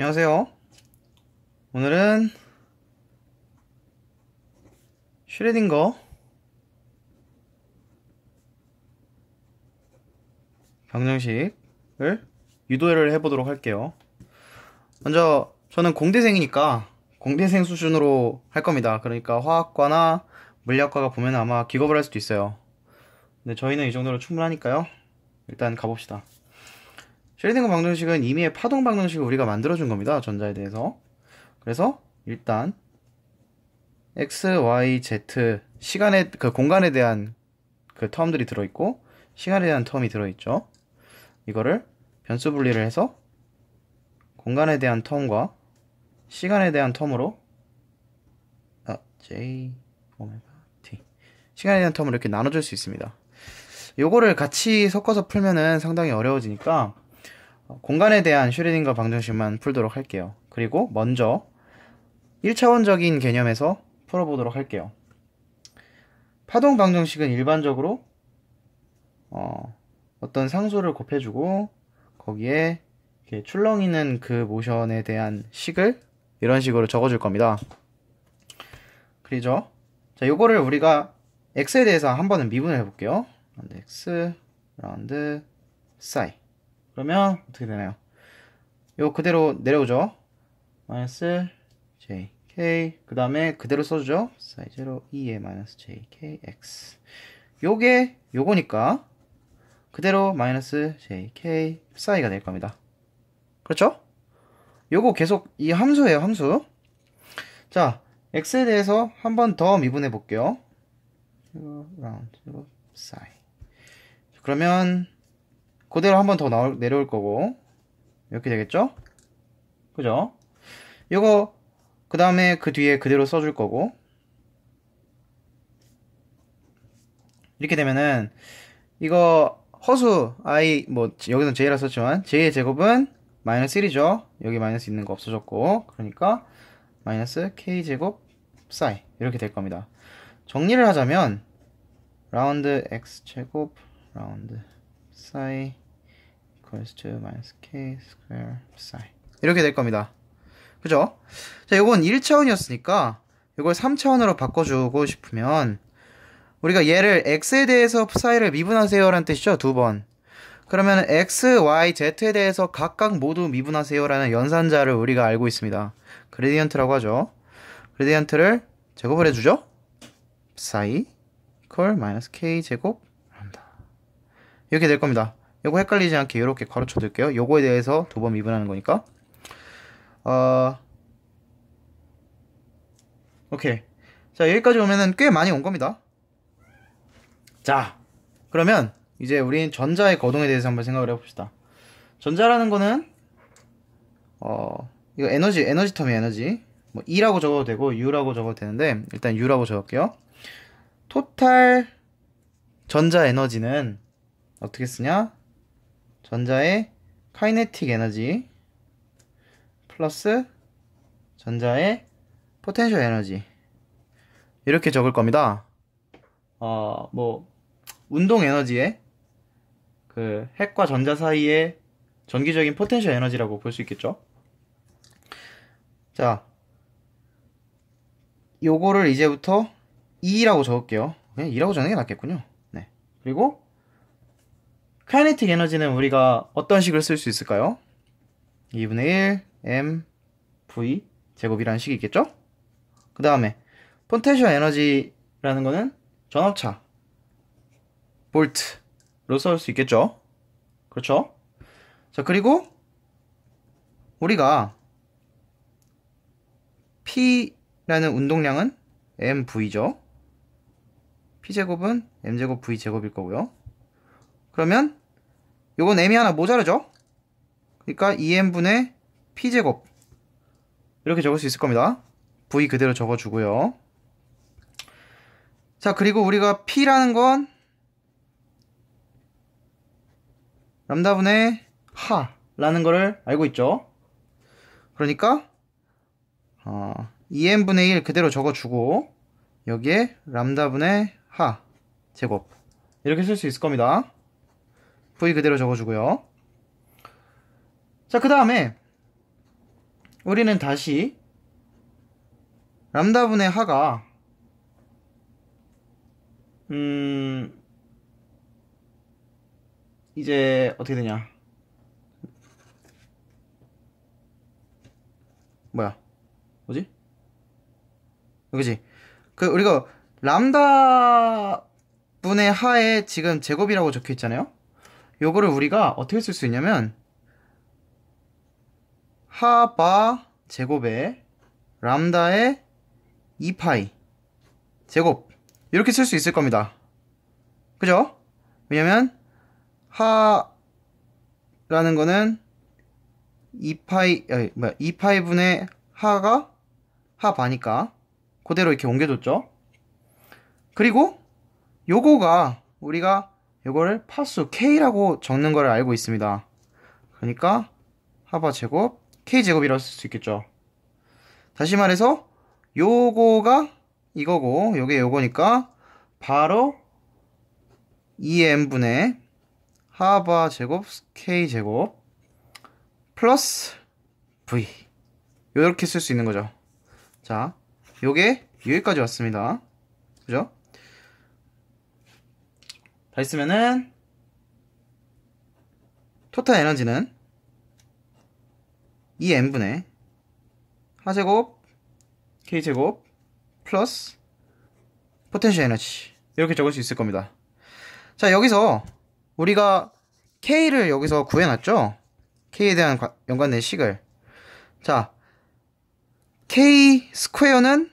안녕하세요. 오늘은 슈레딩거 방정식을 유도를 해보도록 할게요. 먼저 저는 공대생이니까 공대생 수준으로 할 겁니다. 그러니까 화학과나 물리학과가 보면 아마 기겁을 할 수도 있어요. 근데 저희는 이 정도로 충분하니까요. 일단 가봅시다. 쉐딩 리 방정식은 이미의 파동 방정식을 우리가 만들어준 겁니다. 전자에 대해서. 그래서 일단 x, y, z 시간에 그 공간에 대한 그 텀들이 들어있고 시간에 대한 텀이 들어있죠. 이거를 변수 분리를 해서 공간에 대한 텀과 시간에 대한 텀으로 아, j 오메가 t 시간에 대한 텀을 이렇게 나눠줄 수 있습니다. 요거를 같이 섞어서 풀면은 상당히 어려워지니까 어, 공간에 대한 슈리딩거 방정식만 풀도록 할게요. 그리고 먼저 1차원적인 개념에서 풀어보도록 할게요. 파동 방정식은 일반적으로 어, 떤 상수를 곱해주고 거기에 출렁이는 그 모션에 대한 식을 이런 식으로 적어줄 겁니다. 그리죠? 자, 요거를 우리가 x에 대해서 한 번은 미분을 해볼게요. x 라운드 사이 그러면 어떻게 되나요? 요 그대로 내려오죠. 마이너스 j k 그 다음에 그대로 써주죠. 사이 즈로 2에 마이너스 j k x 요게 요거니까 그대로 마이너스 j k 사이가 될 겁니다. 그렇죠? 요거 계속 이 함수예요 함수. 자 x에 대해서 한 번 더 미분해 볼게요. 라운드 사이. 그러면 그대로 한 번 더 내려올 거고 이렇게 되겠죠? 그죠? 이거 그 다음에 그 뒤에 그대로 써 줄 거고 이렇게 되면은 이거 허수 i 뭐 여기서 j라 썼지만 j의 제곱은 마이너스 1이죠 여기 마이너스 있는 거 없어졌고 그러니까 마이너스 k 제곱 사이 이렇게 될 겁니다 정리를 하자면 라운드 x 제곱 라운드 사이 equals to minus k square psi 이렇게 될 겁니다. 그죠? 자, 이건 1차원이었으니까 이걸 3차원으로 바꿔주고 싶으면 우리가 얘를 x에 대해서 psi를 미분하세요라는 뜻이죠. 두 번. 그러면 x, y, z에 대해서 각각 모두 미분하세요라는 연산자를 우리가 알고 있습니다. 그레디언트라고 하죠. 그레디언트를 제곱을 해주죠. psi equal minus k 제곱 합니다. 이렇게 될 겁니다. 요거 헷갈리지 않게 이렇게 가호 쳐둘게요. 요거에 대해서 두 번 미분하는 거니까. 어... 오케이. 자, 여기까지 오면은 꽤 많이 온 겁니다. 자, 그러면 이제 우린 전자의 거동에 대해서 한번 생각을 해봅시다. 전자라는 거는 어, 이거 에너지, 에너지 텀이 에너지. 뭐 E라고 적어도 되고 U라고 적어도 되는데 일단 U라고 적을게요. 토탈 전자 에너지는 어떻게 쓰냐? 전자의 카이네틱 에너지 플러스 전자의 포텐셜 에너지 이렇게 적을 겁니다. 어, 뭐 운동 에너지의 그 핵과 전자 사이의 전기적인 포텐셜 에너지라고 볼 수 있겠죠. 자, 요거를 이제부터 2라고 적을게요. 그냥 E라고 적는 게 낫겠군요. 네. 그리고 카이네틱 에너지는 우리가 어떤 식으로 쓸수 있을까요? 2분의 1 m v 제곱이라는 식이 있겠죠? 그 다음에 포텐셜 에너지라는 거는 전압차 볼트로 써올 수 있겠죠? 그렇죠? 자 그리고 우리가 P라는 운동량은 mv죠. P제곱은 m제곱 v제곱일 거고요. 그러면 요건 m이 하나 모자르죠? 그러니까 2m분의 e p제곱 이렇게 적을 수 있을 겁니다. v 그대로 적어주고요. 자 그리고 우리가 p라는 건 람다분의 하라는 거를 알고 있죠. 그러니까 어, 2m분의 e 1 그대로 적어주고 여기에 람다분의 하 제곱 이렇게 쓸 수 있을 겁니다. v 그대로 적어주고요. 자, 그 다음에 우리는 다시 람다분의 하가 음 이제 어떻게 되냐 뭐야 뭐지 그지 그 우리가 람다 분의 하에 지금 제곱이라고 적혀 있잖아요 요거를 우리가 어떻게 쓸 수 있냐면 하바 제곱에 람다의 2파이 제곱 이렇게 쓸 수 있을 겁니다. 그죠? 왜냐면 하라는 거는 2파이 아니, 뭐야 2파이 분의 하가 하바니까 그대로 이렇게 옮겨줬죠. 그리고 요거가 우리가 이거를 파수 k라고 적는 걸 알고 있습니다. 그러니까 하바 제곱 k 제곱이라고 쓸 수 있겠죠. 다시 말해서 요거가 이거고 요게 요거니까 바로 2m분의 하바 제곱 k 제곱 플러스 v 요렇게쓸 수 있는 거죠. 자, 요게 여기까지 왔습니다. 그죠? 다 있으면은 토탈 에너지는 2m분의 하제곱 k제곱 플러스 포텐셜 에너지 이렇게 적을 수 있을 겁니다. 자 여기서 우리가 k를 여기서 구해놨죠? k에 대한 연관된 식을 자 k 스퀘어는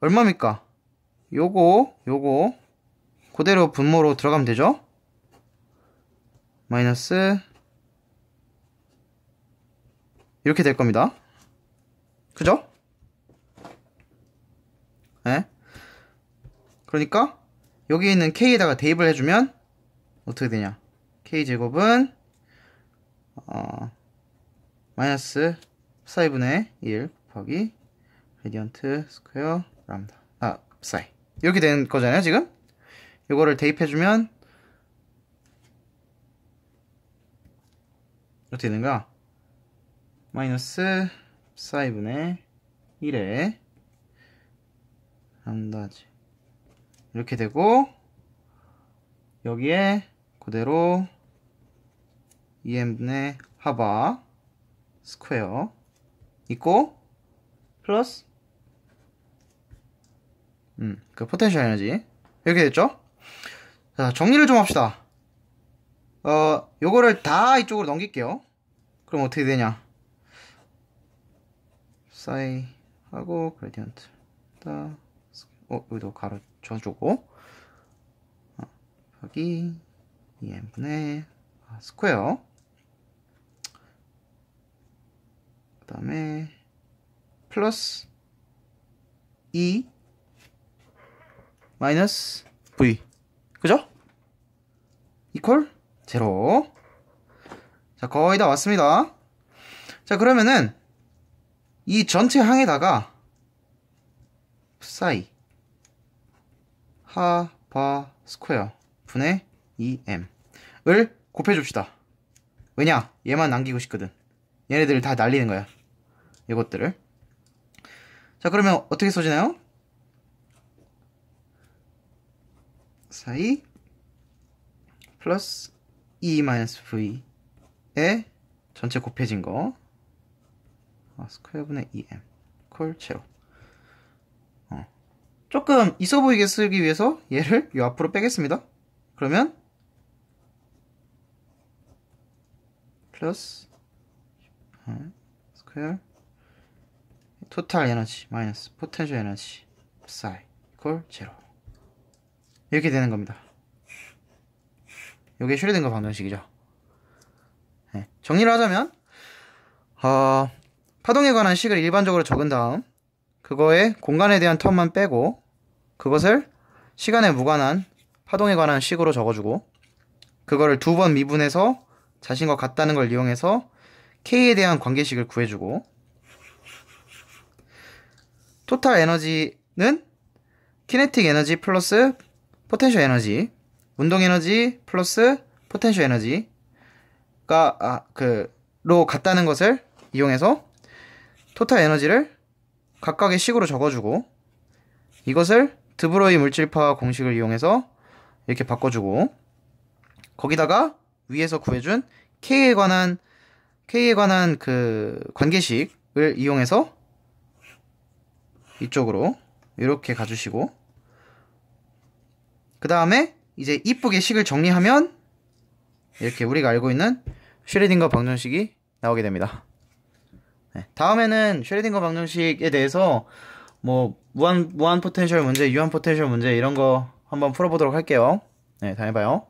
얼마입니까? 요거 요거 그대로 분모로 들어가면 되죠? 마이너스 이렇게 될 겁니다. 그죠? 예? 네? 그러니까 여기 있는 k에다가 대입을 해주면 어떻게 되냐? k제곱은 어, 마이너스 4분의 1 곱하기 레디언트 스퀘어 니다아 사이 이렇게 되는 거잖아요 지금 이거를 대입해주면 어떻게 되는가? 마이너스 사이 분의 1에 한다지 이렇게 되고 여기에 그대로 2m분의 하바 스퀘어 있고 플러스 음, 그 포텐셜 에너지 이렇게 됐죠? 자, 정리를 좀 합시다. 어, 요거를 다 이쪽으로 넘길게요. 그럼 어떻게 되냐? 사이 하고 그레디언트. 다. 어, 여기도 가로 쳐주고. 어, 여기 2n분의 아, 스퀘어. 그 다음에 플러스 E, 마이너스 v 그죠? 이퀄 제로 자 거의 다 왔습니다 자 그러면은 이 전체 항에다가 사이 하바 스퀘어 분의 2m을 곱해줍시다 왜냐 얘만 남기고 싶거든 얘네들을 다 날리는 거야 이것들을 자 그러면 어떻게 써지나요? 사이 플러스 E 마이너스 V의 전체 곱해진 거 아, 스퀘어분의 EM 콜 제로 어. 조금 있어 보이게 쓰기 위해서 얘를 요 앞으로 빼겠습니다 그러면 플러스 어, 스퀘어 토탈 에너지 마이너스 포텐셜 에너지 사이 콜 제로 이렇게 되는 겁니다. 이게 슈뢰딩거 방정식이죠. 네. 정리를 하자면 어, 파동에 관한 식을 일반적으로 적은 다음 그거에 공간에 대한 텀만 빼고 그것을 시간에 무관한 파동에 관한 식으로 적어주고 그거를 두 번 미분해서 자신과 같다는 걸 이용해서 K에 대한 관계식을 구해주고 토탈 에너지는 키네틱 에너지 플러스 포텐셜 에너지, 운동 에너지 플러스 포텐셜 에너지가 아, 그로 같다는 것을 이용해서 토탈 에너지를 각각의 식으로 적어주고 이것을 드브로이 물질파 공식을 이용해서 이렇게 바꿔주고 거기다가 위에서 구해준 K에 관한 K에 관한 그 관계식을 이용해서 이쪽으로 이렇게 가주시고 그 다음에 이제 이쁘게 식을 정리하면 이렇게 우리가 알고 있는 쉐레딩거 방정식이 나오게 됩니다. 네, 다음에는 쉐레딩거 방정식에 대해서 뭐 무한 무한 포텐셜 문제, 유한 포텐셜 문제 이런 거 한번 풀어보도록 할게요. 네, 다음에 봐요.